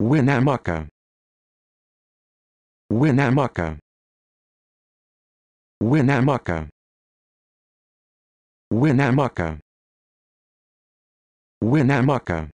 Winamaka. Winamaka. Winamaka. Winamaka. Winamaka.